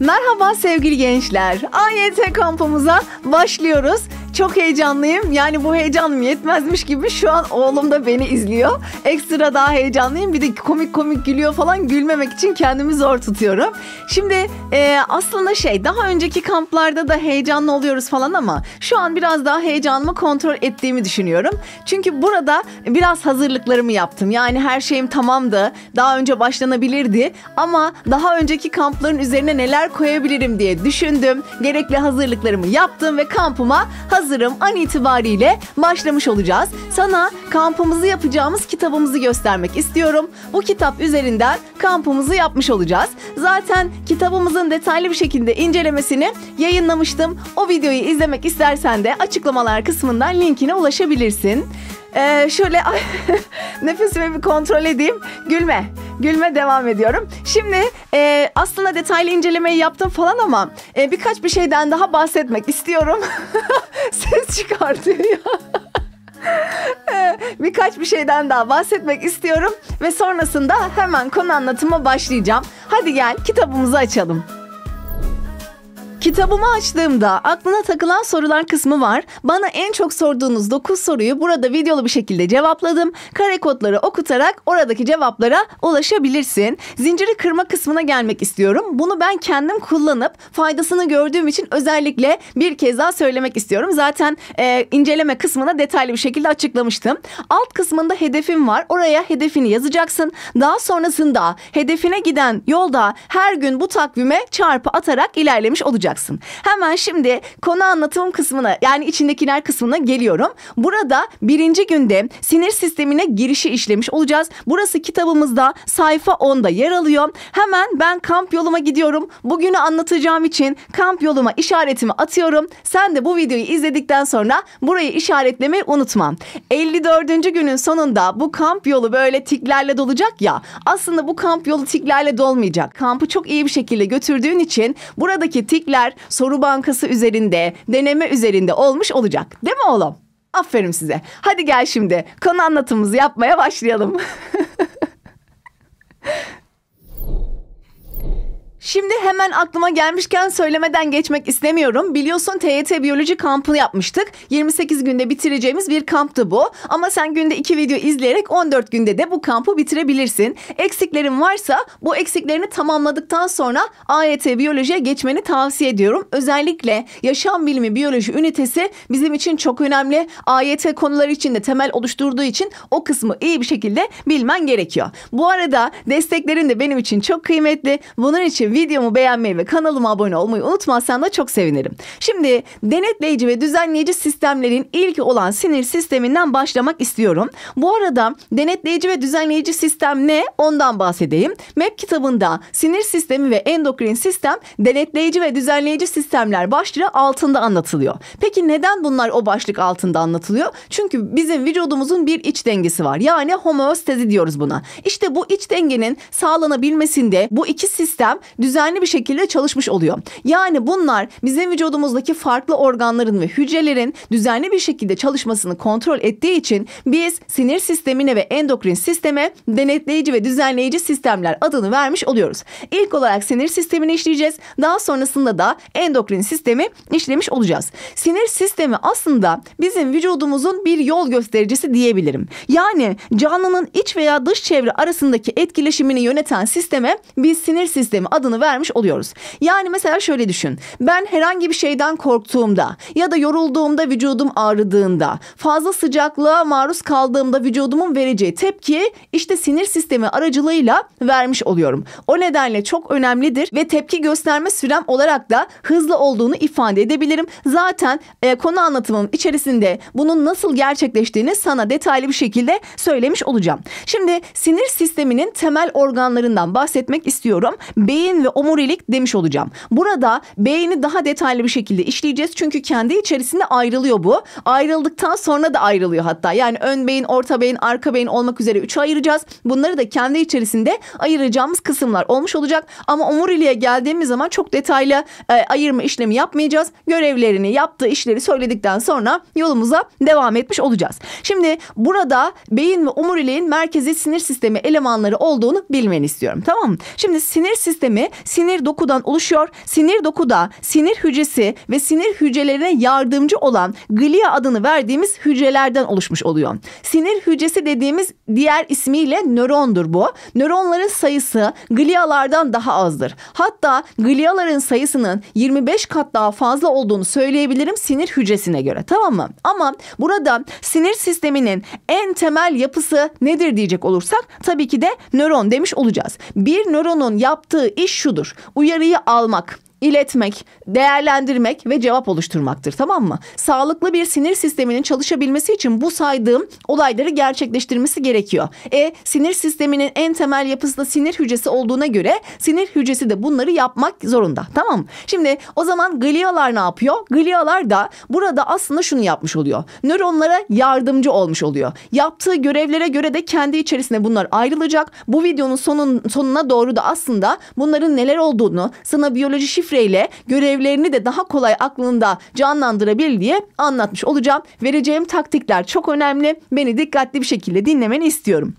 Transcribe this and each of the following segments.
Merhaba sevgili gençler. AYT kampımıza başlıyoruz. Çok heyecanlıyım. Yani bu heyecanım yetmezmiş gibi şu an oğlum da beni izliyor. Ekstra daha heyecanlıyım. Bir de komik komik gülüyor falan. Gülmemek için kendimi zor tutuyorum. Şimdi e, aslında şey daha önceki kamplarda da heyecanlı oluyoruz falan ama şu an biraz daha heyecanımı kontrol ettiğimi düşünüyorum. Çünkü burada biraz hazırlıklarımı yaptım. Yani her şeyim tamamdı. Daha önce başlanabilirdi ama daha önceki kampların üzerine neler koyabilirim diye düşündüm. Gerekli hazırlıklarımı yaptım ve kampıma hazırladım hazırım an itibariyle başlamış olacağız. Sana kampımızı yapacağımız kitabımızı göstermek istiyorum. Bu kitap üzerinden kampımızı yapmış olacağız. Zaten kitabımızın detaylı bir şekilde incelemesini yayınlamıştım. O videoyu izlemek istersen de açıklamalar kısmından linkine ulaşabilirsin. Ee, şöyle nefesimi bir kontrol edeyim. Gülme. Gülme devam ediyorum. Şimdi e, aslında detaylı incelemeyi yaptım falan ama e, birkaç bir şeyden daha bahsetmek istiyorum. Ses çıkartıyor e, Birkaç bir şeyden daha bahsetmek istiyorum ve sonrasında hemen konu anlatıma başlayacağım. Hadi gel kitabımızı açalım. Kitabımı açtığımda aklına takılan sorular kısmı var. Bana en çok sorduğunuz 9 soruyu burada videolu bir şekilde cevapladım. Kare kodları okutarak oradaki cevaplara ulaşabilirsin. Zinciri kırma kısmına gelmek istiyorum. Bunu ben kendim kullanıp faydasını gördüğüm için özellikle bir kez daha söylemek istiyorum. Zaten e, inceleme kısmına detaylı bir şekilde açıklamıştım. Alt kısmında hedefim var. Oraya hedefini yazacaksın. Daha sonrasında hedefine giden yolda her gün bu takvime çarpı atarak ilerlemiş olacaksın olacaksın. Hemen şimdi konu anlatım kısmına yani içindekiler kısmına geliyorum. Burada birinci günde sinir sistemine girişi işlemiş olacağız. Burası kitabımızda sayfa 10'da yer alıyor. Hemen ben kamp yoluma gidiyorum. Bugünü anlatacağım için kamp yoluma işaretimi atıyorum. Sen de bu videoyu izledikten sonra burayı işaretlemeyi unutma. 54. günün sonunda bu kamp yolu böyle tiklerle dolacak ya. Aslında bu kamp yolu tiklerle dolmayacak. Kampı çok iyi bir şekilde götürdüğün için buradaki tikler tespitler soru bankası üzerinde, deneme üzerinde olmuş olacak. Değil mi oğlum? Aferin size. Hadi gel şimdi konu anlatımımızı yapmaya başlayalım. Şimdi hemen aklıma gelmişken söylemeden geçmek istemiyorum. Biliyorsun TYT Biyoloji kampını yapmıştık. 28 günde bitireceğimiz bir kamptı bu. Ama sen günde 2 video izleyerek 14 günde de bu kampı bitirebilirsin. Eksiklerin varsa bu eksiklerini tamamladıktan sonra AYT Biyoloji'ye geçmeni tavsiye ediyorum. Özellikle yaşam bilimi biyoloji ünitesi bizim için çok önemli. AYT konuları için de temel oluşturduğu için o kısmı iyi bir şekilde bilmen gerekiyor. Bu arada desteklerin de benim için çok kıymetli. Bunun için videomu beğenmeyi ve kanalıma abone olmayı unutmazsan da çok sevinirim. Şimdi denetleyici ve düzenleyici sistemlerin ilki olan sinir sisteminden başlamak istiyorum. Bu arada denetleyici ve düzenleyici sistem ne ondan bahsedeyim. MEP kitabında sinir sistemi ve endokrin sistem denetleyici ve düzenleyici sistemler başlığı altında anlatılıyor. Peki neden bunlar o başlık altında anlatılıyor? Çünkü bizim vücudumuzun bir iç dengesi var. Yani homeostezi diyoruz buna. İşte bu iç dengenin sağlanabilmesinde bu iki sistem düzenleyici düzenli bir şekilde çalışmış oluyor. Yani bunlar bizim vücudumuzdaki farklı organların ve hücrelerin düzenli bir şekilde çalışmasını kontrol ettiği için biz sinir sistemine ve endokrin sisteme denetleyici ve düzenleyici sistemler adını vermiş oluyoruz. İlk olarak sinir sistemini işleyeceğiz. Daha sonrasında da endokrin sistemi işlemiş olacağız. Sinir sistemi aslında bizim vücudumuzun bir yol göstericisi diyebilirim. Yani canlının iç veya dış çevre arasındaki etkileşimini yöneten sisteme biz sinir sistemi adını vermiş oluyoruz. Yani mesela şöyle düşün. Ben herhangi bir şeyden korktuğumda ya da yorulduğumda vücudum ağrıdığında fazla sıcaklığa maruz kaldığımda vücudumun vereceği tepki işte sinir sistemi aracılığıyla vermiş oluyorum. O nedenle çok önemlidir ve tepki gösterme sürem olarak da hızlı olduğunu ifade edebilirim. Zaten e, konu anlatımım içerisinde bunun nasıl gerçekleştiğini sana detaylı bir şekilde söylemiş olacağım. Şimdi sinir sisteminin temel organlarından bahsetmek istiyorum. Beyin ve omurilik demiş olacağım. Burada beyni daha detaylı bir şekilde işleyeceğiz. Çünkü kendi içerisinde ayrılıyor bu. Ayrıldıktan sonra da ayrılıyor hatta. Yani ön beyin, orta beyin, arka beyin olmak üzere üçe ayıracağız. Bunları da kendi içerisinde ayıracağımız kısımlar olmuş olacak. Ama omuriliğe geldiğimiz zaman çok detaylı e, ayırma işlemi yapmayacağız. Görevlerini, yaptığı işleri söyledikten sonra yolumuza devam etmiş olacağız. Şimdi burada beyin ve omuriliğin merkezi sinir sistemi elemanları olduğunu bilmeni istiyorum. Tamam mı? Şimdi sinir sistemi sinir dokudan oluşuyor. Sinir dokuda sinir hücresi ve sinir hücrelerine yardımcı olan glia adını verdiğimiz hücrelerden oluşmuş oluyor. Sinir hücresi dediğimiz diğer ismiyle nörondur bu. Nöronların sayısı glialardan daha azdır. Hatta gliaların sayısının 25 kat daha fazla olduğunu söyleyebilirim sinir hücresine göre tamam mı? Ama burada sinir sisteminin en temel yapısı nedir diyecek olursak tabii ki de nöron demiş olacağız. Bir nöronun yaptığı iş şu şudur. Uyarıyı almak iletmek, değerlendirmek ve cevap oluşturmaktır tamam mı? Sağlıklı bir sinir sisteminin çalışabilmesi için bu saydığım olayları gerçekleştirmesi gerekiyor. E sinir sisteminin en temel yapısı da sinir hücresi olduğuna göre sinir hücresi de bunları yapmak zorunda tamam mı? Şimdi o zaman glialar ne yapıyor? Glialar da burada aslında şunu yapmış oluyor. Nöronlara yardımcı olmuş oluyor. Yaptığı görevlere göre de kendi içerisinde bunlar ayrılacak. Bu videonun sonun, sonuna doğru da aslında bunların neler olduğunu sana biyoloji şifre şifreyle görevlerini de daha kolay aklında canlandırabil diye anlatmış olacağım. Vereceğim taktikler çok önemli. Beni dikkatli bir şekilde dinlemeni istiyorum.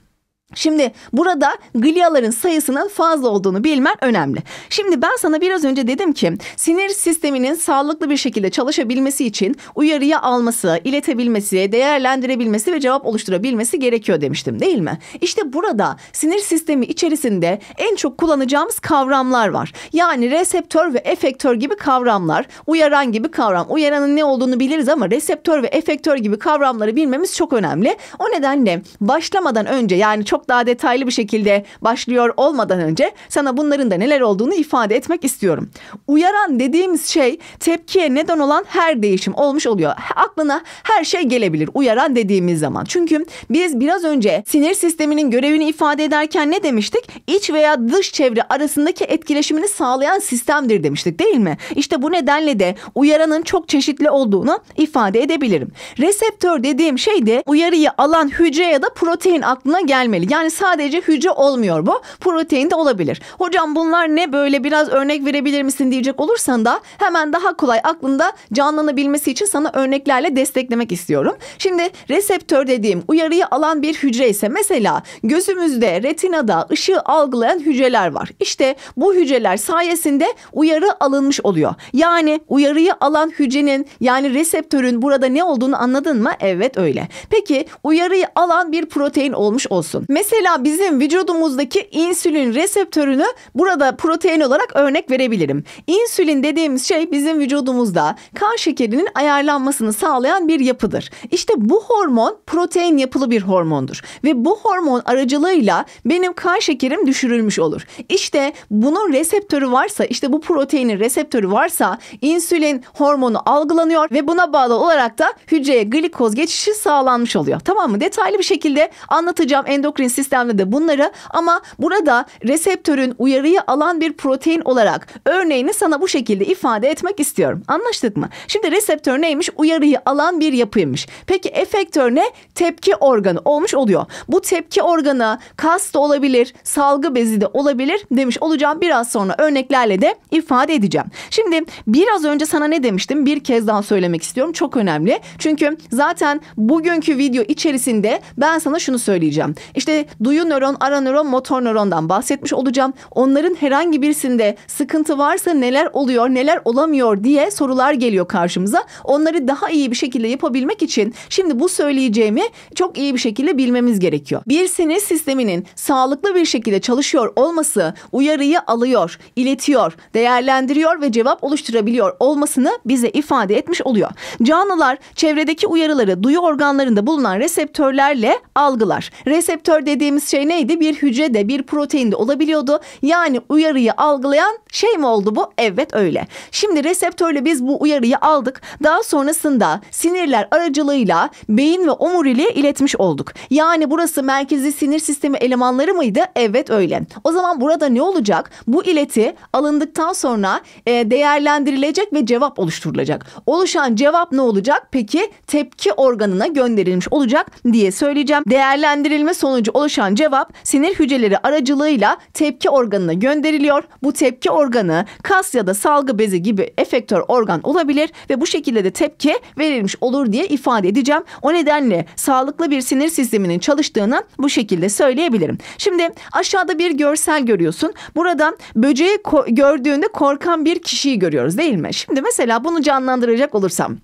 Şimdi burada gliaların sayısının fazla olduğunu bilmen önemli. Şimdi ben sana biraz önce dedim ki sinir sisteminin sağlıklı bir şekilde çalışabilmesi için uyarıya alması, iletebilmesi, değerlendirebilmesi ve cevap oluşturabilmesi gerekiyor demiştim değil mi? İşte burada sinir sistemi içerisinde en çok kullanacağımız kavramlar var. Yani reseptör ve efektör gibi kavramlar, uyaran gibi kavram. Uyaranın ne olduğunu biliriz ama reseptör ve efektör gibi kavramları bilmemiz çok önemli. O nedenle başlamadan önce yani çok çok daha detaylı bir şekilde başlıyor olmadan önce sana bunların da neler olduğunu ifade etmek istiyorum. Uyaran dediğimiz şey tepkiye neden olan her değişim olmuş oluyor. Aklına her şey gelebilir uyaran dediğimiz zaman. Çünkü biz biraz önce sinir sisteminin görevini ifade ederken ne demiştik? İç veya dış çevre arasındaki etkileşimini sağlayan sistemdir demiştik değil mi? İşte bu nedenle de uyaranın çok çeşitli olduğunu ifade edebilirim. Reseptör dediğim şey de uyarıyı alan hücre ya da protein aklına gelmeli. Yani sadece hücre olmuyor bu. Protein de olabilir. Hocam bunlar ne böyle biraz örnek verebilir misin diyecek olursan da hemen daha kolay aklında canlanabilmesi için sana örneklerle desteklemek istiyorum. Şimdi reseptör dediğim uyarıyı alan bir hücre ise mesela gözümüzde retinada ışığı algılayan hücreler var. İşte bu hücreler sayesinde uyarı alınmış oluyor. Yani uyarıyı alan hücrenin yani reseptörün burada ne olduğunu anladın mı? Evet öyle. Peki uyarıyı alan bir protein olmuş olsun. Mesela Mesela bizim vücudumuzdaki insülin reseptörünü burada protein olarak örnek verebilirim. İnsülin dediğimiz şey bizim vücudumuzda kan şekerinin ayarlanmasını sağlayan bir yapıdır. İşte bu hormon protein yapılı bir hormondur ve bu hormon aracılığıyla benim kan şekerim düşürülmüş olur. İşte bunun reseptörü varsa, işte bu proteinin reseptörü varsa insülin hormonu algılanıyor ve buna bağlı olarak da hücreye glikoz geçişi sağlanmış oluyor. Tamam mı? Detaylı bir şekilde anlatacağım endokrin sistemde de bunları ama burada reseptörün uyarıyı alan bir protein olarak örneğini sana bu şekilde ifade etmek istiyorum. Anlaştık mı? Şimdi reseptör neymiş? Uyarıyı alan bir yapıymış. Peki efektör ne? Tepki organı olmuş oluyor. Bu tepki organı kas da olabilir, salgı bezi de olabilir demiş olacağım. Biraz sonra örneklerle de ifade edeceğim. Şimdi biraz önce sana ne demiştim? Bir kez daha söylemek istiyorum. Çok önemli. Çünkü zaten bugünkü video içerisinde ben sana şunu söyleyeceğim. İşte duyu nöron, ara nöron, motor nörondan bahsetmiş olacağım. Onların herhangi birisinde sıkıntı varsa neler oluyor, neler olamıyor diye sorular geliyor karşımıza. Onları daha iyi bir şekilde yapabilmek için şimdi bu söyleyeceğimi çok iyi bir şekilde bilmemiz gerekiyor. Bir sinir sisteminin sağlıklı bir şekilde çalışıyor olması uyarıyı alıyor, iletiyor, değerlendiriyor ve cevap oluşturabiliyor olmasını bize ifade etmiş oluyor. Canlılar çevredeki uyarıları duyu organlarında bulunan reseptörlerle algılar. Reseptör receptör dediğimiz şey neydi? Bir hücrede, bir proteinde olabiliyordu. Yani uyarıyı algılayan şey mi oldu bu? Evet öyle. Şimdi reseptörle biz bu uyarıyı aldık. Daha sonrasında sinirler aracılığıyla beyin ve omuriliğe iletmiş olduk. Yani burası merkezi sinir sistemi elemanları mıydı? Evet öyle. O zaman burada ne olacak? Bu ileti alındıktan sonra e, değerlendirilecek ve cevap oluşturulacak. Oluşan cevap ne olacak? Peki tepki organına gönderilmiş olacak diye söyleyeceğim. Değerlendirilme sonucu sonucu oluşan cevap sinir hücreleri aracılığıyla tepki organına gönderiliyor. Bu tepki organı kas ya da salgı bezi gibi efektör organ olabilir ve bu şekilde de tepki verilmiş olur diye ifade edeceğim. O nedenle sağlıklı bir sinir sisteminin çalıştığını bu şekilde söyleyebilirim. Şimdi aşağıda bir görsel görüyorsun. Buradan böceği ko gördüğünde korkan bir kişiyi görüyoruz değil mi? Şimdi mesela bunu canlandıracak olursam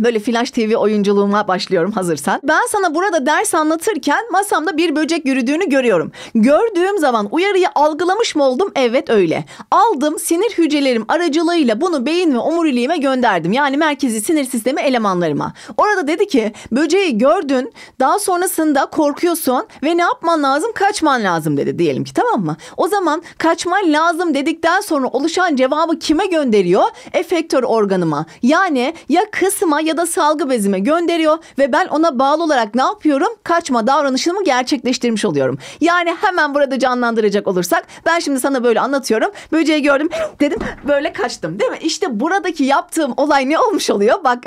Böyle flash TV oyunculuğuma başlıyorum hazırsan. Ben sana burada ders anlatırken masamda bir böcek yürüdüğünü görüyorum. Gördüğüm zaman uyarıyı algılamış mı oldum? Evet öyle. Aldım sinir hücrelerim aracılığıyla bunu beyin ve omuriliğime gönderdim. Yani merkezi sinir sistemi elemanlarıma. Orada dedi ki böceği gördün daha sonrasında korkuyorsun ve ne yapman lazım? Kaçman lazım dedi diyelim ki tamam mı? O zaman kaçman lazım dedikten sonra oluşan cevabı kime gönderiyor? Efektör organıma. Yani ya kısma ya da salgı bezime gönderiyor ve ben ona bağlı olarak ne yapıyorum? Kaçma davranışımı gerçekleştirmiş oluyorum. Yani hemen burada canlandıracak olursak ben şimdi sana böyle anlatıyorum. Böceği gördüm dedim böyle kaçtım değil mi? İşte buradaki yaptığım olay ne olmuş oluyor? Bak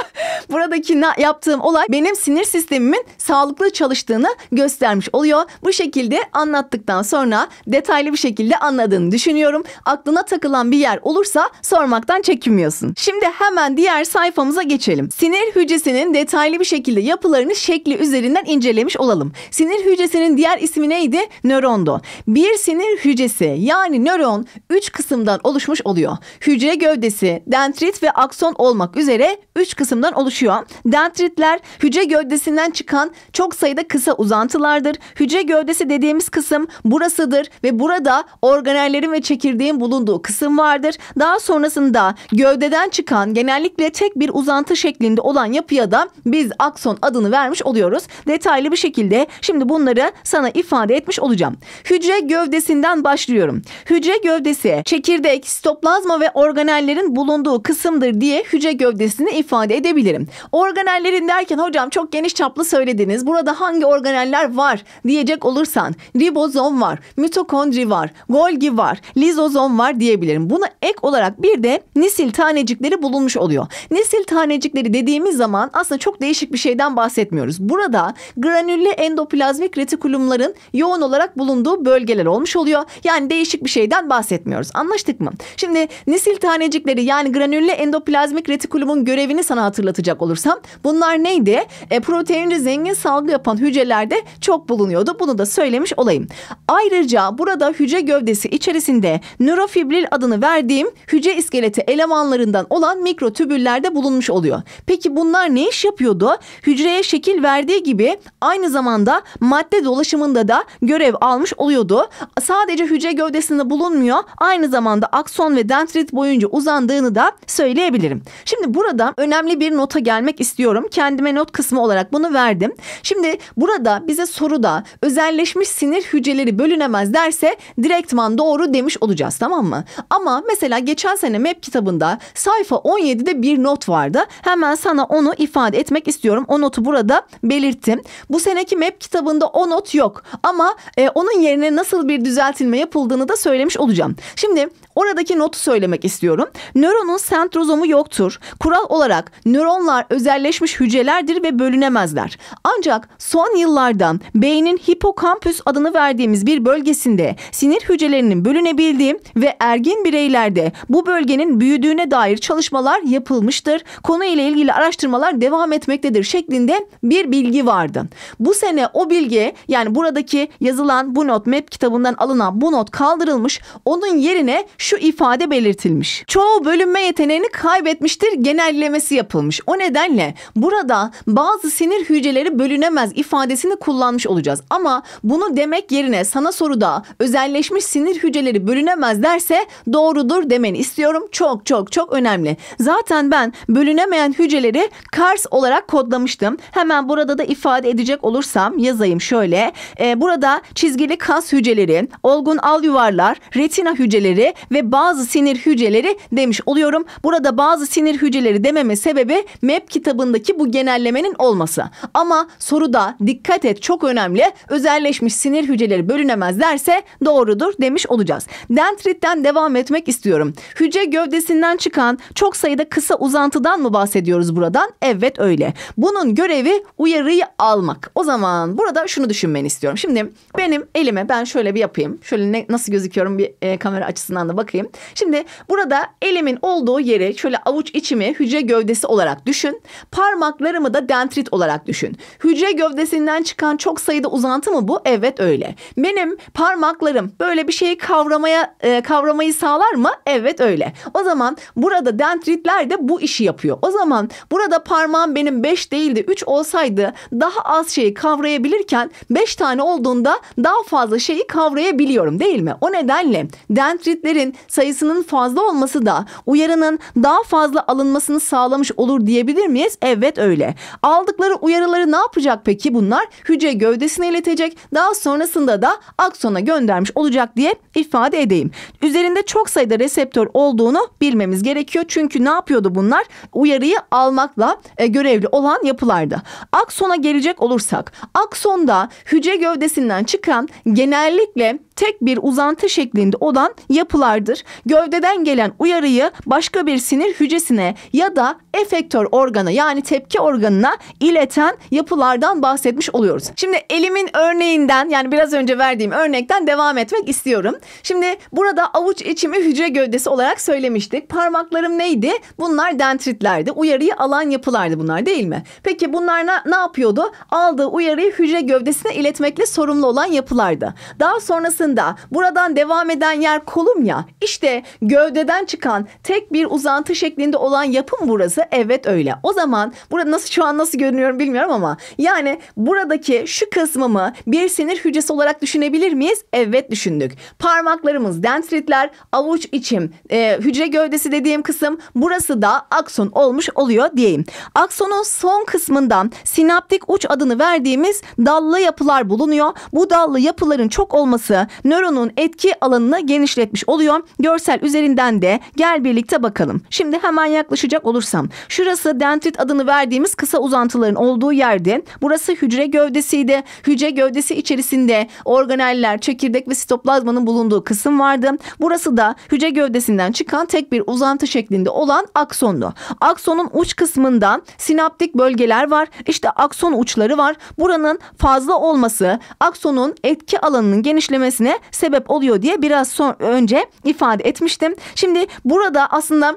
Buradaki yaptığım olay benim sinir sistemimin sağlıklı çalıştığını göstermiş oluyor. Bu şekilde anlattıktan sonra detaylı bir şekilde anladığını düşünüyorum. Aklına takılan bir yer olursa sormaktan çekinmiyorsun. Şimdi hemen diğer sayfamıza geçelim. Sinir hücresinin detaylı bir şekilde yapılarını şekli üzerinden incelemiş olalım. Sinir hücresinin diğer ismi neydi? Nörondu. Bir sinir hücresi yani nöron 3 kısımdan oluşmuş oluyor. Hücre gövdesi, dendrit ve akson olmak üzere 3 kısımdan oluşuyor oluşuyor. Dendritler hücre gövdesinden çıkan çok sayıda kısa uzantılardır. Hücre gövdesi dediğimiz kısım burasıdır ve burada organellerin ve çekirdeğin bulunduğu kısım vardır. Daha sonrasında gövdeden çıkan genellikle tek bir uzantı şeklinde olan yapıya da biz akson adını vermiş oluyoruz. Detaylı bir şekilde şimdi bunları sana ifade etmiş olacağım. Hücre gövdesinden başlıyorum. Hücre gövdesi çekirdek, sitoplazma ve organellerin bulunduğu kısımdır diye hücre gövdesini ifade edebilirim söyleyelim. Organellerin derken hocam çok geniş çaplı söylediniz. Burada hangi organeller var diyecek olursan ribozom var, mitokondri var, Golgi var, lizozom var diyebilirim. Buna ek olarak bir de nisil tanecikleri bulunmuş oluyor. Nisil tanecikleri dediğimiz zaman aslında çok değişik bir şeyden bahsetmiyoruz. Burada granüllü endoplazmik retikulumların yoğun olarak bulunduğu bölgeler olmuş oluyor. Yani değişik bir şeyden bahsetmiyoruz. Anlaştık mı? Şimdi nisil tanecikleri yani granüllü endoplazmik retikulumun görevini sana hatırlatacağım hatırlayacak olursam bunlar neydi? E, proteinli zengin salgı yapan hücrelerde çok bulunuyordu. Bunu da söylemiş olayım. Ayrıca burada hücre gövdesi içerisinde nörofibril adını verdiğim hücre iskeleti elemanlarından olan mikrotübüllerde bulunmuş oluyor. Peki bunlar ne iş yapıyordu? Hücreye şekil verdiği gibi aynı zamanda madde dolaşımında da görev almış oluyordu. Sadece hücre gövdesinde bulunmuyor. Aynı zamanda akson ve dendrit boyunca uzandığını da söyleyebilirim. Şimdi burada önemli bir nota nota gelmek istiyorum. Kendime not kısmı olarak bunu verdim. Şimdi burada bize soruda özelleşmiş sinir hücreleri bölünemez derse direktman doğru demiş olacağız tamam mı? Ama mesela geçen sene MEP kitabında sayfa 17'de bir not vardı. Hemen sana onu ifade etmek istiyorum. O notu burada belirttim. Bu seneki MEP kitabında o not yok. Ama e, onun yerine nasıl bir düzeltilme yapıldığını da söylemiş olacağım. Şimdi oradaki notu söylemek istiyorum. Nöronun sentrozomu yoktur. Kural olarak nöronla Bunlar özelleşmiş hücrelerdir ve bölünemezler. Ancak son yıllarda beynin hipokampüs adını verdiğimiz bir bölgesinde sinir hücrelerinin bölünebildiği ve ergin bireylerde bu bölgenin büyüdüğüne dair çalışmalar yapılmıştır. Konu ile ilgili araştırmalar devam etmektedir şeklinde bir bilgi vardı. Bu sene o bilgi yani buradaki yazılan bu not map kitabından alınan bu not kaldırılmış. Onun yerine şu ifade belirtilmiş. Çoğu bölünme yeteneğini kaybetmiştir genellemesi yapılmış. O nedenle burada bazı sinir hücreleri bölünemez ifadesini kullanmış olacağız. Ama bunu demek yerine sana soruda özelleşmiş sinir hücreleri bölünemez derse doğrudur demeni istiyorum. Çok çok çok önemli. Zaten ben bölünemeyen hücreleri Kars olarak kodlamıştım. Hemen burada da ifade edecek olursam yazayım şöyle. Ee, burada çizgili kas hücreleri, olgun al yuvarlar, retina hücreleri ve bazı sinir hücreleri demiş oluyorum. Burada bazı sinir hücreleri dememe sebebi map kitabındaki bu genellemenin olması. Ama soruda dikkat et çok önemli özelleşmiş sinir hücreleri bölünemez derse doğrudur demiş olacağız. Dentritten devam etmek istiyorum. Hücre gövdesinden çıkan çok sayıda kısa uzantıdan mı bahsediyoruz buradan? Evet öyle. Bunun görevi uyarıyı almak. O zaman burada şunu düşünmeni istiyorum. Şimdi benim elime ben şöyle bir yapayım. Şöyle ne, nasıl gözüküyorum bir e, kamera açısından da bakayım. Şimdi burada elimin olduğu yeri şöyle avuç içimi hücre gövdesi olarak düşün düşün. Parmaklarımı da dentrit olarak düşün. Hücre gövdesinden çıkan çok sayıda uzantı mı bu? Evet öyle. Benim parmaklarım böyle bir şeyi kavramaya e, kavramayı sağlar mı? Evet öyle. O zaman burada dentritler de bu işi yapıyor. O zaman burada parmağım benim 5 değil de 3 olsaydı daha az şeyi kavrayabilirken 5 tane olduğunda daha fazla şeyi kavrayabiliyorum değil mi? O nedenle dentritlerin sayısının fazla olması da uyarının daha fazla alınmasını sağlamış olur diyebilirim diyebilir miyiz? Evet öyle. Aldıkları uyarıları ne yapacak peki bunlar? Hücre gövdesine iletecek. Daha sonrasında da aksona göndermiş olacak diye ifade edeyim. Üzerinde çok sayıda reseptör olduğunu bilmemiz gerekiyor. Çünkü ne yapıyordu bunlar? Uyarıyı almakla e, görevli olan yapılardı. Aksona gelecek olursak, aksonda hücre gövdesinden çıkan genellikle tek bir uzantı şeklinde olan yapılardır. Gövdeden gelen uyarıyı başka bir sinir hücresine ya da efektör organı yani tepki organına ileten yapılardan bahsetmiş oluyoruz. Şimdi elimin örneğinden yani biraz önce verdiğim örnekten devam etmek istiyorum. Şimdi burada avuç içimi hücre gövdesi olarak söylemiştik. Parmaklarım neydi? Bunlar dendritlerdi. Uyarıyı alan yapılardı bunlar değil mi? Peki bunlar ne, ne yapıyordu? Aldığı uyarıyı hücre gövdesine iletmekle sorumlu olan yapılardı. Daha sonrasında aslında buradan devam eden yer kolum ya. İşte gövdeden çıkan tek bir uzantı şeklinde olan yapım burası. Evet öyle. O zaman burada nasıl şu an nasıl görünüyorum bilmiyorum ama yani buradaki şu kısmımı bir sinir hücresi olarak düşünebilir miyiz? Evet düşündük. Parmaklarımız dendritler, avuç içim, e, hücre gövdesi dediğim kısım burası da akson olmuş oluyor diyeyim. Aksonun son kısmından sinaptik uç adını verdiğimiz dallı yapılar bulunuyor. Bu dallı yapıların çok olması nöronun etki alanını genişletmiş oluyor. Görsel üzerinden de gel birlikte bakalım. Şimdi hemen yaklaşacak olursam. Şurası dendrit adını verdiğimiz kısa uzantıların olduğu yerdi. Burası hücre gövdesiydi. Hücre gövdesi içerisinde organeller, çekirdek ve sitoplazmanın bulunduğu kısım vardı. Burası da hücre gövdesinden çıkan tek bir uzantı şeklinde olan aksondu. Aksonun uç kısmından sinaptik bölgeler var. İşte akson uçları var. Buranın fazla olması aksonun etki alanının genişlemesi gelişmesine sebep oluyor diye biraz son, önce ifade etmiştim. Şimdi burada aslında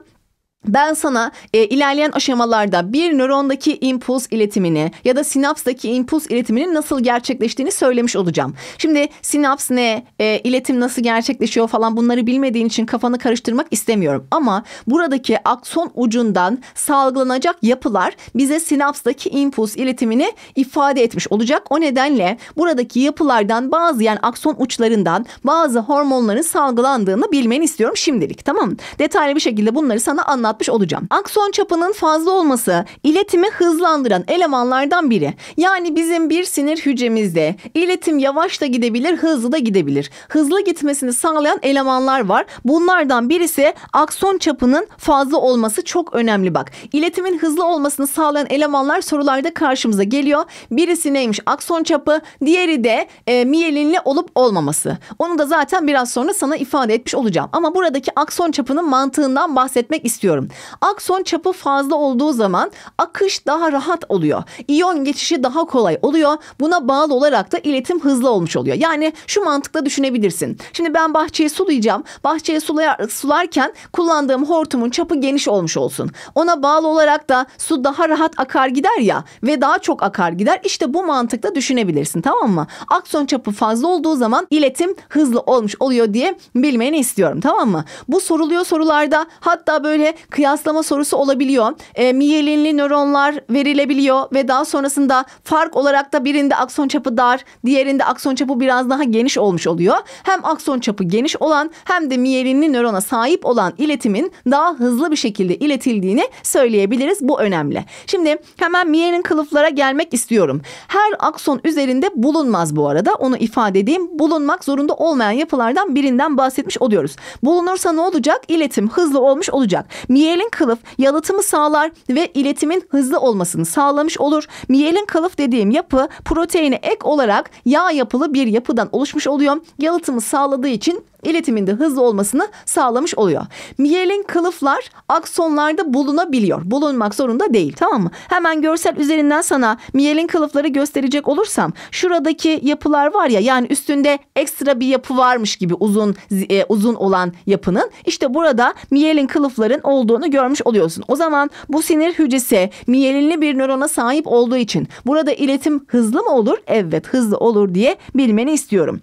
ben sana e, ilerleyen aşamalarda bir nörondaki impuls iletimini ya da sinapsdaki impuls iletiminin nasıl gerçekleştiğini söylemiş olacağım. Şimdi sinaps ne, e, iletim nasıl gerçekleşiyor falan bunları bilmediğin için kafanı karıştırmak istemiyorum. Ama buradaki akson ucundan salgılanacak yapılar bize sinapsdaki impuls iletimini ifade etmiş olacak. O nedenle buradaki yapılardan bazı yani akson uçlarından bazı hormonların salgılandığını bilmeni istiyorum şimdilik tamam mı? Detaylı bir şekilde bunları sana anlat anlatmış olacağım. Akson çapının fazla olması iletimi hızlandıran elemanlardan biri. Yani bizim bir sinir hücremizde iletim yavaş da gidebilir, hızlı da gidebilir. Hızlı gitmesini sağlayan elemanlar var. Bunlardan birisi akson çapının fazla olması çok önemli bak. İletimin hızlı olmasını sağlayan elemanlar sorularda karşımıza geliyor. Birisi neymiş? Akson çapı, diğeri de e, miyelinli olup olmaması. Onu da zaten biraz sonra sana ifade etmiş olacağım. Ama buradaki akson çapının mantığından bahsetmek istiyorum söylüyorum. Akson çapı fazla olduğu zaman akış daha rahat oluyor. İyon geçişi daha kolay oluyor. Buna bağlı olarak da iletim hızlı olmuş oluyor. Yani şu mantıkla düşünebilirsin. Şimdi ben bahçeyi sulayacağım. Bahçeyi sular, sularken kullandığım hortumun çapı geniş olmuş olsun. Ona bağlı olarak da su daha rahat akar gider ya ve daha çok akar gider. İşte bu mantıkla düşünebilirsin tamam mı? Akson çapı fazla olduğu zaman iletim hızlı olmuş oluyor diye bilmeni istiyorum tamam mı? Bu soruluyor sorularda hatta böyle kıyaslama sorusu olabiliyor. E, miyelinli nöronlar verilebiliyor ve daha sonrasında fark olarak da birinde akson çapı dar, diğerinde akson çapı biraz daha geniş olmuş oluyor. Hem akson çapı geniş olan hem de miyelinli nörona sahip olan iletimin daha hızlı bir şekilde iletildiğini söyleyebiliriz. Bu önemli. Şimdi hemen miyelin kılıflara gelmek istiyorum. Her akson üzerinde bulunmaz bu arada. Onu ifade edeyim. Bulunmak zorunda olmayan yapılardan birinden bahsetmiş oluyoruz. Bulunursa ne olacak? İletim hızlı olmuş olacak. Miye Miyelin kılıf yalıtımı sağlar ve iletimin hızlı olmasını sağlamış olur. Miyelin kılıf dediğim yapı proteine ek olarak yağ yapılı bir yapıdan oluşmuş oluyor. Yalıtımı sağladığı için iletiminde hızlı olmasını sağlamış oluyor. Miyelin kılıflar aksonlarda bulunabiliyor. Bulunmak zorunda değil tamam mı? Hemen görsel üzerinden sana miyelin kılıfları gösterecek olursam şuradaki yapılar var ya yani üstünde ekstra bir yapı varmış gibi uzun e, uzun olan yapının işte burada miyelin kılıfların olduğunu görmüş oluyorsun. O zaman bu sinir hücresi miyelinli bir nörona sahip olduğu için burada iletim hızlı mı olur? Evet hızlı olur diye bilmeni istiyorum.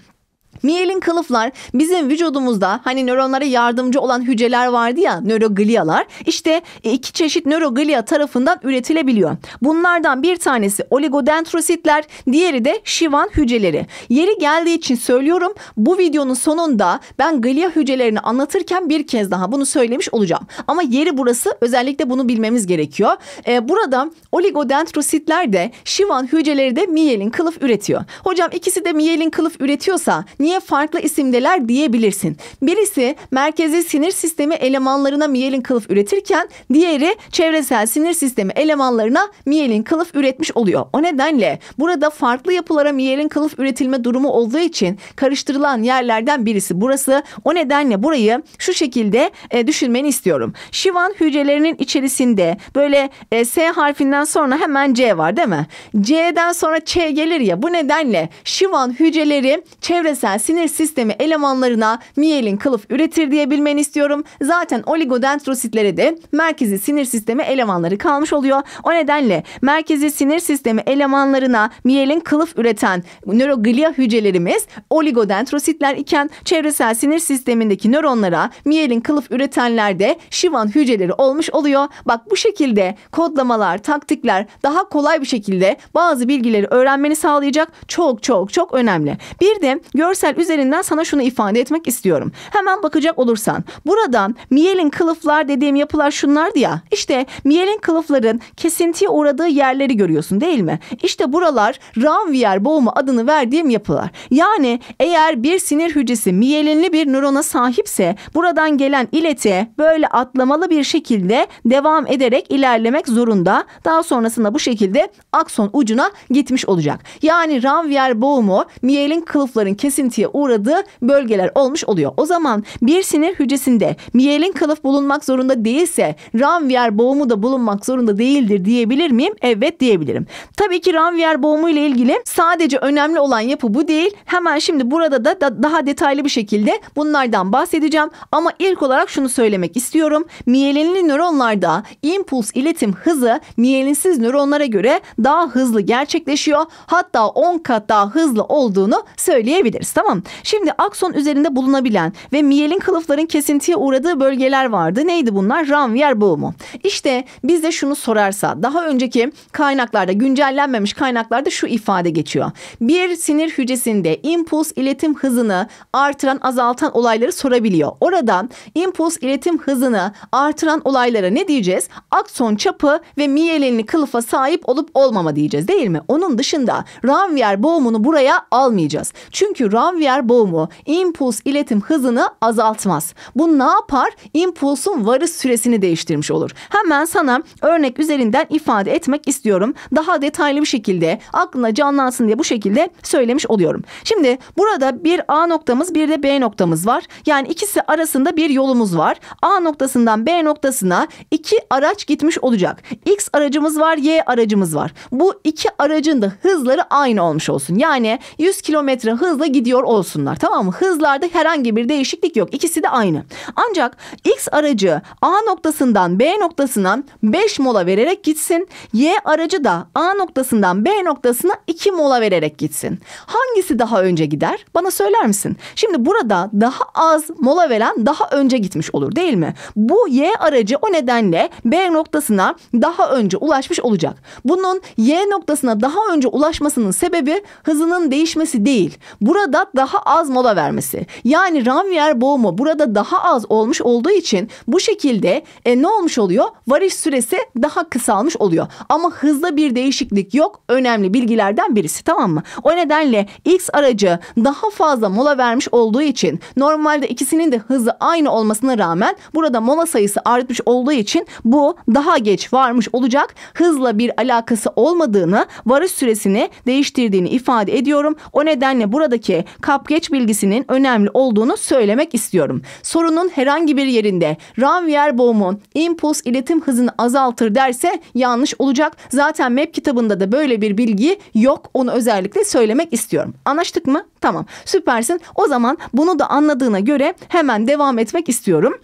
Miyelin kılıflar bizim vücudumuzda hani nöronlara yardımcı olan hücreler vardı ya nöroglialar işte e, iki çeşit nöroglia tarafından üretilebiliyor. Bunlardan bir tanesi oligodendrositler diğeri de şivan hücreleri. Yeri geldiği için söylüyorum bu videonun sonunda ben glia hücrelerini anlatırken bir kez daha bunu söylemiş olacağım. Ama yeri burası özellikle bunu bilmemiz gerekiyor. Ee, burada oligodendrositler de şivan hücreleri de miyelin kılıf üretiyor. Hocam ikisi de miyelin kılıf üretiyorsa niye niye farklı isimdeler diyebilirsin. Birisi merkezi sinir sistemi elemanlarına miyelin kılıf üretirken diğeri çevresel sinir sistemi elemanlarına miyelin kılıf üretmiş oluyor. O nedenle burada farklı yapılara miyelin kılıf üretilme durumu olduğu için karıştırılan yerlerden birisi burası. O nedenle burayı şu şekilde e, düşünmeni istiyorum. Şivan hücrelerinin içerisinde böyle e, S harfinden sonra hemen C var değil mi? C'den sonra Ç gelir ya bu nedenle Şivan hücreleri çevresel sinir sistemi elemanlarına miyelin kılıf üretir diyebilmeni istiyorum. Zaten oligodendrositlere de merkezi sinir sistemi elemanları kalmış oluyor. O nedenle merkezi sinir sistemi elemanlarına miyelin kılıf üreten nöroglia hücrelerimiz oligodendrositler iken çevresel sinir sistemindeki nöronlara miyelin kılıf üretenlerde şivan hücreleri olmuş oluyor. Bak bu şekilde kodlamalar, taktikler daha kolay bir şekilde bazı bilgileri öğrenmeni sağlayacak. Çok çok çok önemli. Bir de görsel Hegel üzerinden sana şunu ifade etmek istiyorum. Hemen bakacak olursan buradan Miel'in kılıflar dediğim yapılar şunlardı ya. İşte Miel'in kılıfların kesintiye uğradığı yerleri görüyorsun değil mi? İşte buralar Ranvier boğumu adını verdiğim yapılar. Yani eğer bir sinir hücresi miyelinli bir nörona sahipse buradan gelen ileti böyle atlamalı bir şekilde devam ederek ilerlemek zorunda. Daha sonrasında bu şekilde akson ucuna gitmiş olacak. Yani Ranvier boğumu miyelin kılıfların kesintiye kesintiye uğradığı bölgeler olmuş oluyor. O zaman bir sinir hücresinde miyelin kılıf bulunmak zorunda değilse ranvier boğumu da bulunmak zorunda değildir diyebilir miyim? Evet diyebilirim. Tabii ki ranvier boğumu ile ilgili sadece önemli olan yapı bu değil. Hemen şimdi burada da, da daha detaylı bir şekilde bunlardan bahsedeceğim. Ama ilk olarak şunu söylemek istiyorum. Miyelinli nöronlarda impuls iletim hızı miyelinsiz nöronlara göre daha hızlı gerçekleşiyor. Hatta 10 kat daha hızlı olduğunu söyleyebiliriz. Tamam Tamam. Şimdi akson üzerinde bulunabilen ve miyelin kılıfların kesintiye uğradığı bölgeler vardı. Neydi bunlar? Ranvier boğumu. İşte biz de şunu sorarsa daha önceki kaynaklarda güncellenmemiş kaynaklarda şu ifade geçiyor. Bir sinir hücresinde impuls iletim hızını artıran azaltan olayları sorabiliyor. Orada impuls iletim hızını artıran olaylara ne diyeceğiz? Akson çapı ve miyelinli kılıfa sahip olup olmama diyeceğiz değil mi? Onun dışında Ranvier boğumunu buraya almayacağız. Çünkü Ranvier Xavier boğumu impuls iletim hızını azaltmaz. Bu ne yapar? İmpulsun varış süresini değiştirmiş olur. Hemen sana örnek üzerinden ifade etmek istiyorum. Daha detaylı bir şekilde aklına canlansın diye bu şekilde söylemiş oluyorum. Şimdi burada bir A noktamız bir de B noktamız var. Yani ikisi arasında bir yolumuz var. A noktasından B noktasına iki araç gitmiş olacak. X aracımız var, Y aracımız var. Bu iki aracın da hızları aynı olmuş olsun. Yani 100 kilometre hızla gidiyor kullanıyor olsunlar. Tamam mı? Hızlarda herhangi bir değişiklik yok. İkisi de aynı. Ancak X aracı A noktasından B noktasına 5 mola vererek gitsin. Y aracı da A noktasından B noktasına 2 mola vererek gitsin. Hangisi daha önce gider? Bana söyler misin? Şimdi burada daha az mola veren daha önce gitmiş olur değil mi? Bu Y aracı o nedenle B noktasına daha önce ulaşmış olacak. Bunun Y noktasına daha önce ulaşmasının sebebi hızının değişmesi değil. Burada daha az mola vermesi. Yani Ranvier boğumu burada daha az olmuş olduğu için bu şekilde e, ne olmuş oluyor? Varış süresi daha kısalmış oluyor. Ama hızla bir değişiklik yok. Önemli bilgilerden birisi tamam mı? O nedenle X aracı daha fazla mola vermiş olduğu için normalde ikisinin de hızı aynı olmasına rağmen burada mola sayısı artmış olduğu için bu daha geç varmış olacak. Hızla bir alakası olmadığını varış süresini değiştirdiğini ifade ediyorum. O nedenle buradaki kapgeç bilgisinin önemli olduğunu söylemek istiyorum. Sorunun herhangi bir yerinde Ranvier boğumun impuls iletim hızını azaltır derse yanlış olacak. Zaten map kitabında da böyle bir bilgi yok. Onu özellikle söylemek istiyorum. Anlaştık mı? Tamam. Süpersin. O zaman bunu da anladığına göre hemen devam etmek istiyorum.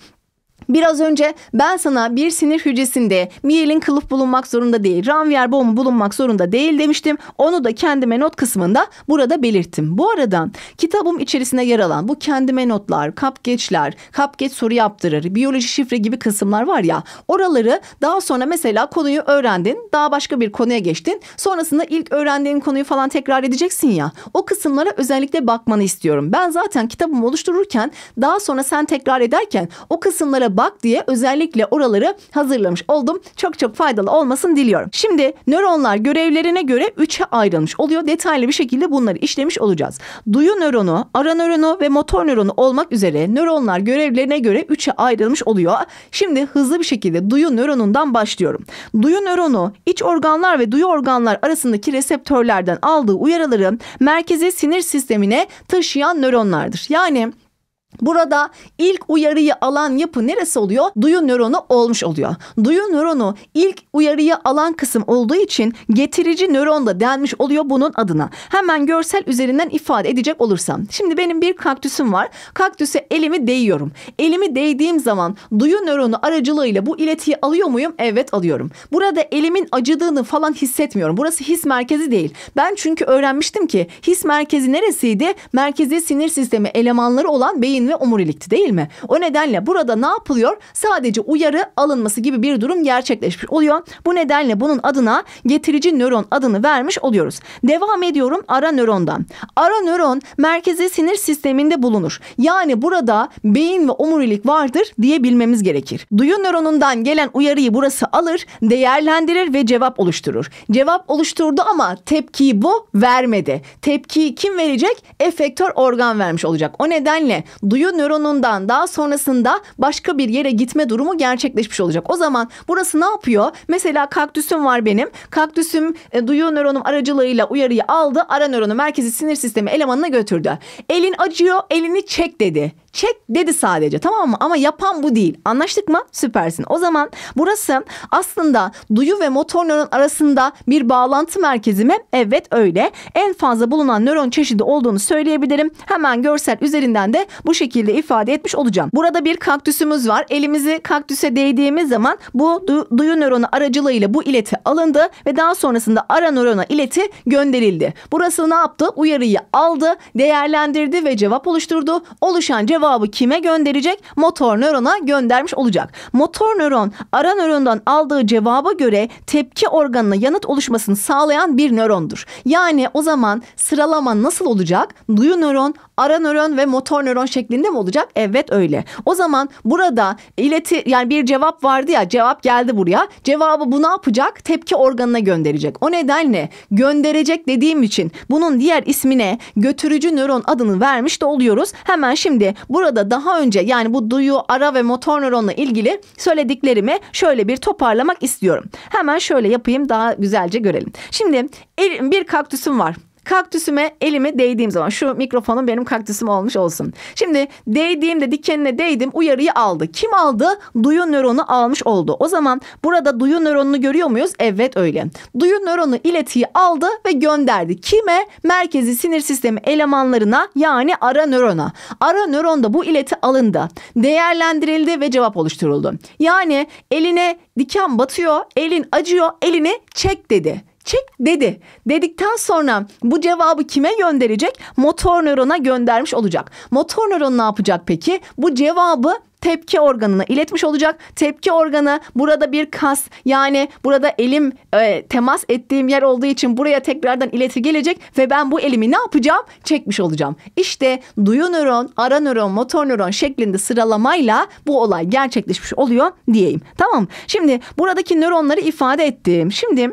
Biraz önce ben sana bir sinir hücresinde miyelin kılıf bulunmak zorunda değil, ranvier bomu bulunmak zorunda değil demiştim. Onu da kendime not kısmında burada belirttim. Bu arada kitabım içerisinde yer alan bu kendime notlar, kapgeçler, kapgeç soru yaptırır, biyoloji şifre gibi kısımlar var ya oraları daha sonra mesela konuyu öğrendin, daha başka bir konuya geçtin. Sonrasında ilk öğrendiğin konuyu falan tekrar edeceksin ya. O kısımlara özellikle bakmanı istiyorum. Ben zaten kitabımı oluştururken daha sonra sen tekrar ederken o kısımlara bak diye özellikle oraları hazırlamış oldum. Çok çok faydalı olmasını diliyorum. Şimdi nöronlar görevlerine göre 3'e ayrılmış oluyor. Detaylı bir şekilde bunları işlemiş olacağız. Duyu nöronu, ara nöronu ve motor nöronu olmak üzere nöronlar görevlerine göre 3'e ayrılmış oluyor. Şimdi hızlı bir şekilde duyu nöronundan başlıyorum. Duyu nöronu iç organlar ve duyu organlar arasındaki reseptörlerden aldığı uyarıları merkezi sinir sistemine taşıyan nöronlardır. Yani Burada ilk uyarıyı alan yapı neresi oluyor? Duyu nöronu olmuş oluyor. Duyu nöronu ilk uyarıyı alan kısım olduğu için getirici nöron da denmiş oluyor bunun adına. Hemen görsel üzerinden ifade edecek olursam. Şimdi benim bir kaktüsüm var. Kaktüse elimi değiyorum. Elimi değdiğim zaman duyu nöronu aracılığıyla bu iletiyi alıyor muyum? Evet alıyorum. Burada elimin acıdığını falan hissetmiyorum. Burası his merkezi değil. Ben çünkü öğrenmiştim ki his merkezi neresiydi? Merkezi sinir sistemi elemanları olan beyin ve omurilikti değil mi? O nedenle burada ne yapılıyor? Sadece uyarı alınması gibi bir durum gerçekleşmiş oluyor. Bu nedenle bunun adına getirici nöron adını vermiş oluyoruz. Devam ediyorum ara nörondan. Ara nöron merkezi sinir sisteminde bulunur. Yani burada beyin ve omurilik vardır diyebilmemiz gerekir. Duyu nöronundan gelen uyarıyı burası alır, değerlendirir ve cevap oluşturur. Cevap oluşturdu ama tepkiyi bu vermedi. Tepkiyi kim verecek? Efektör organ vermiş olacak. O nedenle duyu nöronundan daha sonrasında başka bir yere gitme durumu gerçekleşmiş olacak. O zaman burası ne yapıyor? Mesela kaktüsüm var benim. Kaktüsüm e, duyu nöronum aracılığıyla uyarıyı aldı. Ara nöronu merkezi sinir sistemi elemanına götürdü. Elin acıyor, elini çek dedi çek dedi sadece tamam mı? Ama yapan bu değil. Anlaştık mı? Süpersin. O zaman burası aslında duyu ve motor nöron arasında bir bağlantı merkezi mi? Evet öyle. En fazla bulunan nöron çeşidi olduğunu söyleyebilirim. Hemen görsel üzerinden de bu şekilde ifade etmiş olacağım. Burada bir kaktüsümüz var. Elimizi kaktüse değdiğimiz zaman bu du- duyu nöronu aracılığıyla bu ileti alındı ve daha sonrasında ara nörona ileti gönderildi. Burası ne yaptı? Uyarıyı aldı, değerlendirdi ve cevap oluşturdu. Oluşan cevap cevabı kime gönderecek? Motor nörona göndermiş olacak. Motor nöron ara nörondan aldığı cevaba göre tepki organına yanıt oluşmasını sağlayan bir nörondur. Yani o zaman sıralama nasıl olacak? Duyu nöron, ara nöron ve motor nöron şeklinde mi olacak? Evet öyle. O zaman burada ileti yani bir cevap vardı ya cevap geldi buraya. Cevabı bu ne yapacak? Tepki organına gönderecek. O nedenle gönderecek dediğim için bunun diğer ismine götürücü nöron adını vermiş de oluyoruz. Hemen şimdi bu Burada daha önce yani bu duyu, ara ve motor nöronla ilgili söylediklerimi şöyle bir toparlamak istiyorum. Hemen şöyle yapayım daha güzelce görelim. Şimdi bir kaktüsüm var. Kaktüsüme elimi değdiğim zaman şu mikrofonun benim kaktüsüm olmuş olsun. Şimdi değdiğimde dikenine değdim uyarıyı aldı. Kim aldı? Duyu nöronu almış oldu. O zaman burada duyu nöronunu görüyor muyuz? Evet öyle. Duyu nöronu iletiyi aldı ve gönderdi. Kime? Merkezi sinir sistemi elemanlarına yani ara nörona. Ara nöronda bu ileti alındı. Değerlendirildi ve cevap oluşturuldu. Yani eline diken batıyor, elin acıyor, elini çek dedi çek dedi. Dedikten sonra bu cevabı kime gönderecek? Motor nörona göndermiş olacak. Motor nöron ne yapacak peki? Bu cevabı tepki organına iletmiş olacak. Tepki organı burada bir kas yani burada elim e, temas ettiğim yer olduğu için buraya tekrardan ileti gelecek ve ben bu elimi ne yapacağım? Çekmiş olacağım. İşte duyu nöron, ara nöron, motor nöron şeklinde sıralamayla bu olay gerçekleşmiş oluyor diyeyim. Tamam. Şimdi buradaki nöronları ifade ettim. Şimdi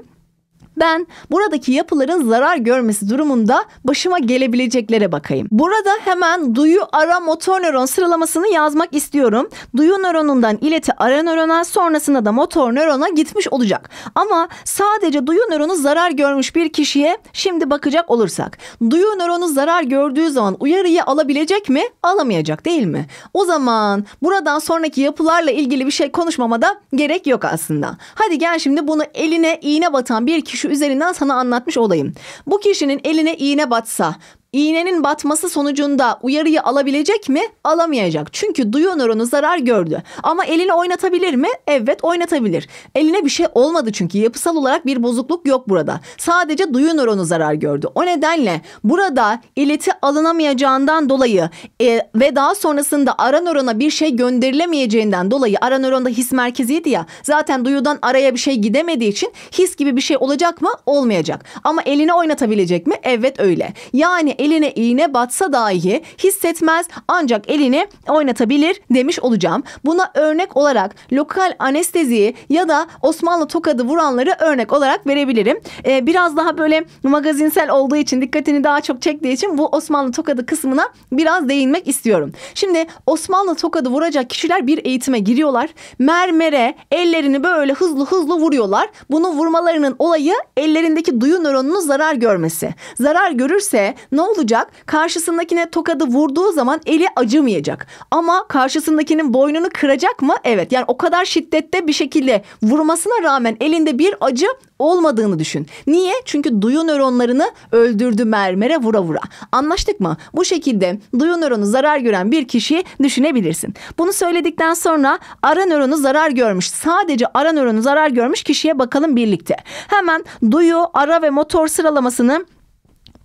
ben buradaki yapıların zarar görmesi durumunda başıma gelebileceklere bakayım. Burada hemen duyu ara motor nöron sıralamasını yazmak istiyorum. Duyu nöronundan ileti ara nörona sonrasında da motor nörona gitmiş olacak. Ama sadece duyu nöronu zarar görmüş bir kişiye şimdi bakacak olursak. Duyu nöronu zarar gördüğü zaman uyarıyı alabilecek mi? Alamayacak değil mi? O zaman buradan sonraki yapılarla ilgili bir şey konuşmama da gerek yok aslında. Hadi gel şimdi bunu eline iğne batan bir kişi görünüşü üzerinden sana anlatmış olayım. Bu kişinin eline iğne batsa, İğnenin batması sonucunda uyarıyı alabilecek mi? Alamayacak. Çünkü duyu nöronu zarar gördü. Ama elini oynatabilir mi? Evet oynatabilir. Eline bir şey olmadı çünkü yapısal olarak bir bozukluk yok burada. Sadece duyu nöronu zarar gördü. O nedenle burada ileti alınamayacağından dolayı e, ve daha sonrasında ara nörona bir şey gönderilemeyeceğinden dolayı ara nöronda his merkeziydi ya zaten duyudan araya bir şey gidemediği için his gibi bir şey olacak mı? Olmayacak. Ama elini oynatabilecek mi? Evet öyle. Yani eline iğne batsa dahi hissetmez ancak elini oynatabilir demiş olacağım. Buna örnek olarak lokal anesteziyi ya da Osmanlı tokadı vuranları örnek olarak verebilirim. Ee, biraz daha böyle magazinsel olduğu için dikkatini daha çok çektiği için bu Osmanlı tokadı kısmına biraz değinmek istiyorum. Şimdi Osmanlı tokadı vuracak kişiler bir eğitime giriyorlar. Mermere ellerini böyle hızlı hızlı vuruyorlar. Bunu vurmalarının olayı ellerindeki duyu nöronunun zarar görmesi. Zarar görürse ne olacak? Karşısındakine tokadı vurduğu zaman eli acımayacak. Ama karşısındakinin boynunu kıracak mı? Evet. Yani o kadar şiddette bir şekilde vurmasına rağmen elinde bir acı olmadığını düşün. Niye? Çünkü duyu nöronlarını öldürdü mermere vura vura. Anlaştık mı? Bu şekilde duyu nöronu zarar gören bir kişiyi düşünebilirsin. Bunu söyledikten sonra ara nöronu zarar görmüş. Sadece ara nöronu zarar görmüş kişiye bakalım birlikte. Hemen duyu, ara ve motor sıralamasını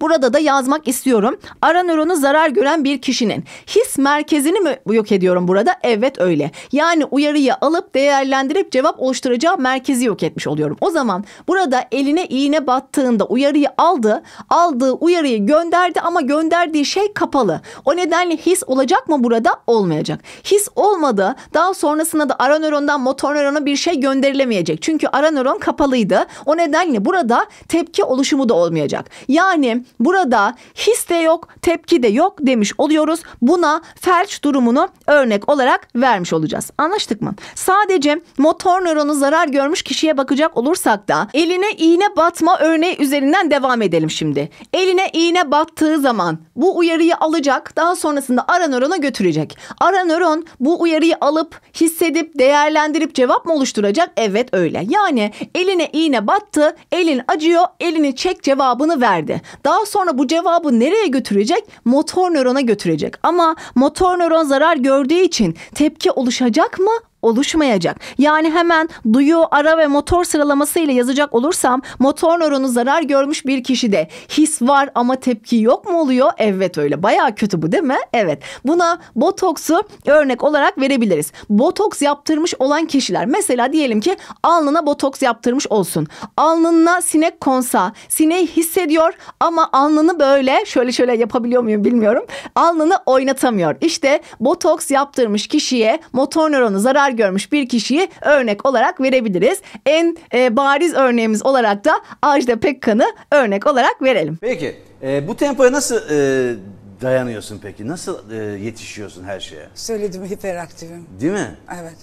Burada da yazmak istiyorum. Ara nöronu zarar gören bir kişinin his merkezini mi yok ediyorum burada? Evet öyle. Yani uyarıyı alıp değerlendirip cevap oluşturacağı merkezi yok etmiş oluyorum. O zaman burada eline iğne battığında uyarıyı aldı. Aldığı uyarıyı gönderdi ama gönderdiği şey kapalı. O nedenle his olacak mı burada? Olmayacak. His olmadı. Daha sonrasında da ara nörondan motor nörona bir şey gönderilemeyecek. Çünkü ara nöron kapalıydı. O nedenle burada tepki oluşumu da olmayacak. Yani burada his de yok, tepki de yok demiş oluyoruz. Buna felç durumunu örnek olarak vermiş olacağız. Anlaştık mı? Sadece motor nöronu zarar görmüş kişiye bakacak olursak da eline iğne batma örneği üzerinden devam edelim şimdi. Eline iğne battığı zaman bu uyarıyı alacak, daha sonrasında ara nörona götürecek. Ara nöron bu uyarıyı alıp hissedip değerlendirip cevap mı oluşturacak? Evet öyle. Yani eline iğne battı, elin acıyor, elini çek cevabını verdi. Daha daha sonra bu cevabı nereye götürecek? Motor nörona götürecek. Ama motor nöron zarar gördüğü için tepki oluşacak mı? oluşmayacak. Yani hemen duyu, ara ve motor sıralaması ile yazacak olursam motor nöronu zarar görmüş bir kişide his var ama tepki yok mu oluyor? Evet öyle. Baya kötü bu değil mi? Evet. Buna botoksu örnek olarak verebiliriz. Botoks yaptırmış olan kişiler mesela diyelim ki alnına botoks yaptırmış olsun. Alnına sinek konsa, sineği hissediyor ama alnını böyle şöyle şöyle yapabiliyor muyum bilmiyorum. Alnını oynatamıyor. İşte botoks yaptırmış kişiye motor nöronu zarar zarar görmüş bir kişiyi örnek olarak verebiliriz. En e, bariz örneğimiz olarak da Ajda Pekkan'ı örnek olarak verelim. Peki e, bu tempoya nasıl e, dayanıyorsun peki? Nasıl e, yetişiyorsun her şeye? Söyledim hiperaktifim. Değil mi? Evet.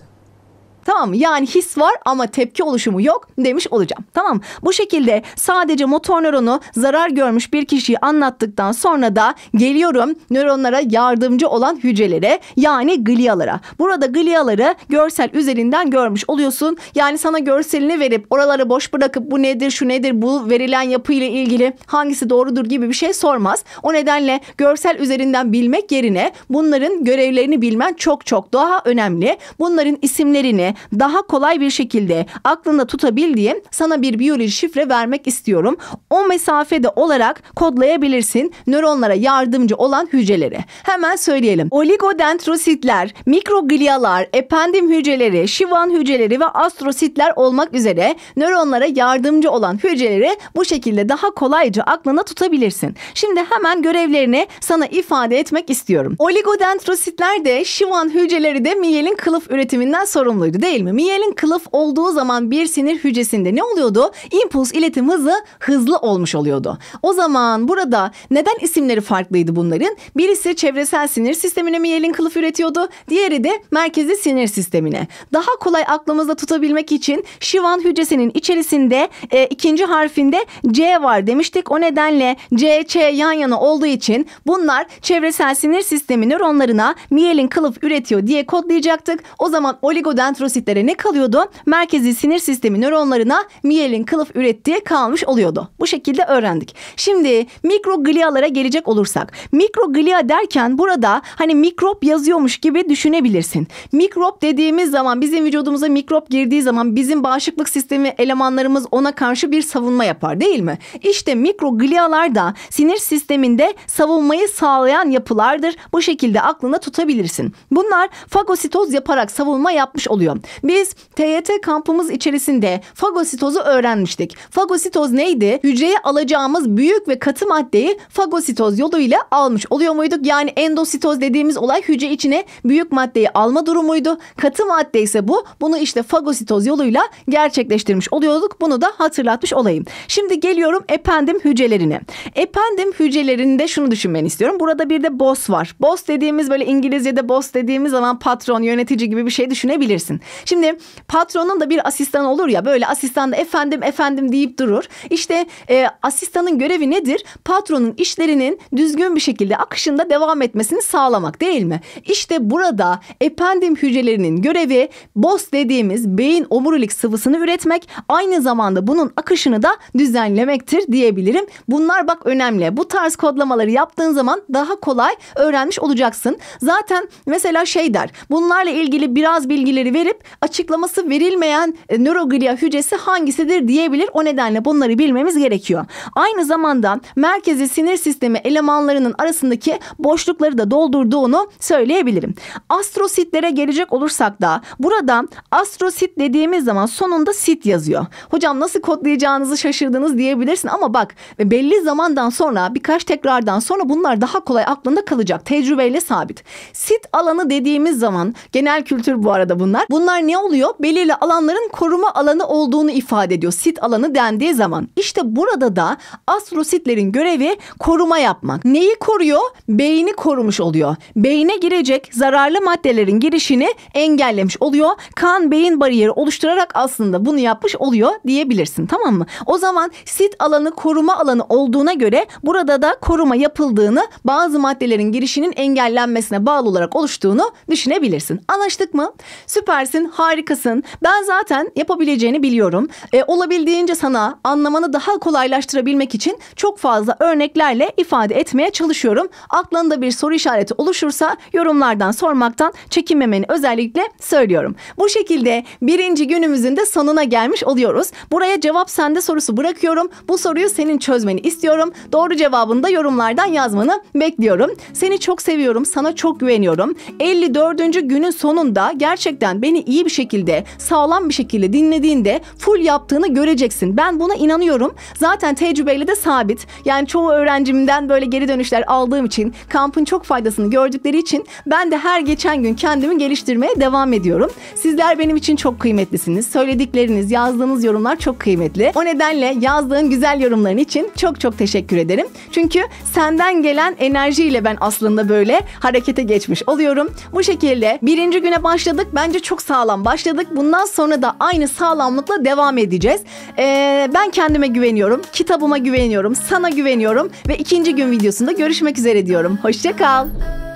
Tamam mı? Yani his var ama tepki oluşumu yok demiş olacağım. Tamam mı? Bu şekilde sadece motor nöronu zarar görmüş bir kişiyi anlattıktan sonra da geliyorum nöronlara yardımcı olan hücrelere yani glialara. Burada gliaları görsel üzerinden görmüş oluyorsun. Yani sana görselini verip oraları boş bırakıp bu nedir şu nedir bu verilen yapı ile ilgili hangisi doğrudur gibi bir şey sormaz. O nedenle görsel üzerinden bilmek yerine bunların görevlerini bilmen çok çok daha önemli. Bunların isimlerini, daha kolay bir şekilde aklında tutabil diye sana bir biyoloji şifre vermek istiyorum. O mesafede olarak kodlayabilirsin nöronlara yardımcı olan hücreleri. Hemen söyleyelim. Oligodendrositler, mikroglialar, ependim hücreleri, şivan hücreleri ve astrositler olmak üzere nöronlara yardımcı olan hücreleri bu şekilde daha kolayca aklına tutabilirsin. Şimdi hemen görevlerini sana ifade etmek istiyorum. Oligodendrositler de şivan hücreleri de miyelin kılıf üretiminden sorumluydu değil mi? Miyelin kılıf olduğu zaman bir sinir hücresinde ne oluyordu? İmpuls iletim hızı hızlı olmuş oluyordu. O zaman burada neden isimleri farklıydı bunların? Birisi çevresel sinir sistemine miyelin kılıf üretiyordu. Diğeri de merkezi sinir sistemine. Daha kolay aklımızda tutabilmek için şivan hücresinin içerisinde e, ikinci harfinde C var demiştik. O nedenle C, Ç yan yana olduğu için bunlar çevresel sinir sistemi nöronlarına miyelin kılıf üretiyor diye kodlayacaktık. O zaman oligodendrosit nörositlere ne kalıyordu? Merkezi sinir sistemi nöronlarına miyelin kılıf ürettiği kalmış oluyordu. Bu şekilde öğrendik. Şimdi mikroglialara gelecek olursak. Mikroglia derken burada hani mikrop yazıyormuş gibi düşünebilirsin. Mikrop dediğimiz zaman bizim vücudumuza mikrop girdiği zaman bizim bağışıklık sistemi elemanlarımız ona karşı bir savunma yapar değil mi? İşte mikroglialar da sinir sisteminde savunmayı sağlayan yapılardır. Bu şekilde aklında tutabilirsin. Bunlar fagositoz yaparak savunma yapmış oluyor. Biz TYT kampımız içerisinde fagositozu öğrenmiştik. Fagositoz neydi? Hücreye alacağımız büyük ve katı maddeyi fagositoz yoluyla almış oluyor muyduk? Yani endositoz dediğimiz olay hücre içine büyük maddeyi alma durumuydu. Katı madde ise bu. Bunu işte fagositoz yoluyla gerçekleştirmiş oluyorduk. Bunu da hatırlatmış olayım. Şimdi geliyorum ependim hücrelerine. Ependim hücrelerinde şunu düşünmeni istiyorum. Burada bir de boss var. Boss dediğimiz böyle İngilizce'de boss dediğimiz zaman patron, yönetici gibi bir şey düşünebilirsin. Şimdi patronun da bir asistan olur ya böyle asistan da efendim efendim deyip durur. İşte e, asistanın görevi nedir? Patronun işlerinin düzgün bir şekilde akışında devam etmesini sağlamak değil mi? İşte burada efendim hücrelerinin görevi BOS dediğimiz beyin omurilik sıvısını üretmek aynı zamanda bunun akışını da düzenlemektir diyebilirim. Bunlar bak önemli. Bu tarz kodlamaları yaptığın zaman daha kolay öğrenmiş olacaksın. Zaten mesela şey der bunlarla ilgili biraz bilgileri verip hep açıklaması verilmeyen e, nöroglia hücresi hangisidir diyebilir. O nedenle bunları bilmemiz gerekiyor. Aynı zamanda merkezi sinir sistemi elemanlarının arasındaki boşlukları da doldurduğunu söyleyebilirim. Astrositlere gelecek olursak da burada astrosit dediğimiz zaman sonunda sit yazıyor. Hocam nasıl kodlayacağınızı şaşırdınız diyebilirsin ama bak e, belli zamandan sonra birkaç tekrardan sonra bunlar daha kolay aklında kalacak. Tecrübeyle sabit. Sit alanı dediğimiz zaman genel kültür bu arada bunlar. Bunlar Bunlar ne oluyor? Belirli alanların koruma alanı olduğunu ifade ediyor. Sit alanı dendiği zaman. İşte burada da astrositlerin görevi koruma yapmak. Neyi koruyor? Beyni korumuş oluyor. Beyine girecek zararlı maddelerin girişini engellemiş oluyor. Kan beyin bariyeri oluşturarak aslında bunu yapmış oluyor diyebilirsin tamam mı? O zaman sit alanı koruma alanı olduğuna göre burada da koruma yapıldığını bazı maddelerin girişinin engellenmesine bağlı olarak oluştuğunu düşünebilirsin. Anlaştık mı? Süpersin. Süpersin, harikasın. Ben zaten yapabileceğini biliyorum. E, olabildiğince sana anlamanı daha kolaylaştırabilmek için çok fazla örneklerle ifade etmeye çalışıyorum. Aklında bir soru işareti oluşursa yorumlardan sormaktan çekinmemeni özellikle söylüyorum. Bu şekilde birinci günümüzün de sonuna gelmiş oluyoruz. Buraya cevap sende sorusu bırakıyorum. Bu soruyu senin çözmeni istiyorum. Doğru cevabını da yorumlardan yazmanı bekliyorum. Seni çok seviyorum, sana çok güveniyorum. 54. günün sonunda gerçekten beni iyi bir şekilde, sağlam bir şekilde dinlediğinde full yaptığını göreceksin. Ben buna inanıyorum. Zaten tecrübeyle de sabit. Yani çoğu öğrencimden böyle geri dönüşler aldığım için, kampın çok faydasını gördükleri için ben de her geçen gün kendimi geliştirmeye devam ediyorum. Sizler benim için çok kıymetlisiniz. Söyledikleriniz, yazdığınız yorumlar çok kıymetli. O nedenle yazdığın güzel yorumların için çok çok teşekkür ederim. Çünkü senden gelen enerjiyle ben aslında böyle harekete geçmiş oluyorum. Bu şekilde birinci güne başladık. Bence çok sağlıklı sağlam başladık. Bundan sonra da aynı sağlamlıkla devam edeceğiz. Ee, ben kendime güveniyorum, kitabıma güveniyorum, sana güveniyorum ve ikinci gün videosunda görüşmek üzere diyorum. Hoşçakal.